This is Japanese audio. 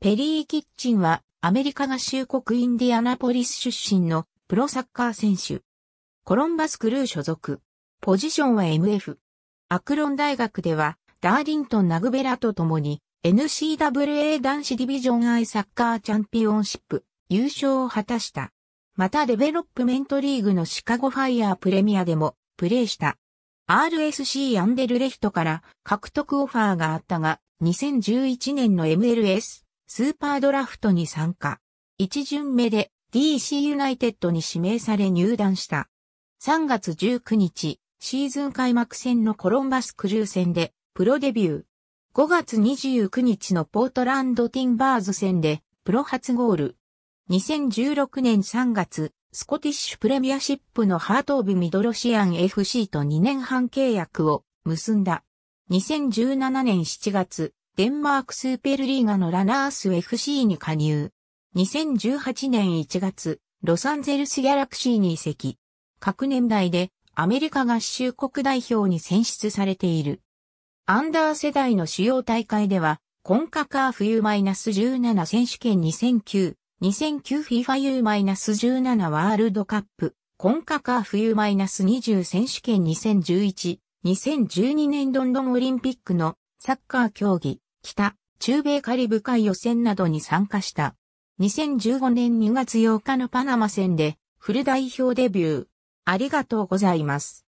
ペリー・キッチンはアメリカ合衆国インディアナポリス出身のプロサッカー選手。コロンバスクルー所属。ポジションは MF。アクロン大学ではダーリントン・ナグベラと共に n c w a 男子ディビジョンアイサッカーチャンピオンシップ優勝を果たした。またデベロップメントリーグのシカゴファイヤープレミアでもプレーした。RSC アンデルレヒトから獲得オファーがあったが、2011年の MLS スーパードラフトに参加。一巡目で DC ユナイテッドに指名され入団した。3月19日、シーズン開幕戦のコロンバスクルー戦でプロデビュー。5月29日のポートランドティンバーズ戦でプロ初ゴール。2016年3月、スコティッシュプレミアシップのハートオブミドロシアン FC と2年半契約を結んだ。2017年7月、デンマークスーペルリーガのラナース FC に加入。2018年1月、ロサンゼルスギャラクシーに移籍。各年代でアメリカ合衆国代表に選出されている。アンダー世代の主要大会では、コンカカーフ U-17 選手権2009、2009FIFAU-17 ワールドカップ、コンカカーフ U-20 選手権2011、2012年ロンドンオリンピックのサッカー競技、北、中米カリブ海予選などに参加した。2015年2月8日のパナマ戦でフル代表デビュー。ありがとうございます。